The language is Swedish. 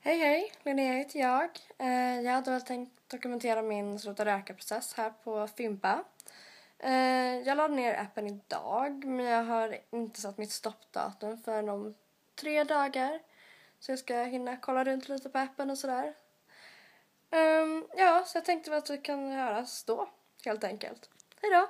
Hej hej! Linnea heter jag. Eh, jag hade väl tänkt dokumentera min sluta röka-process här på Fimpa. Eh, jag laddade ner appen idag men jag har inte satt mitt stoppdatum förrän om tre dagar. Så jag ska hinna kolla runt lite på appen och sådär. Ehm, ja, så jag tänkte väl att vi kan höras då helt enkelt. Hejdå!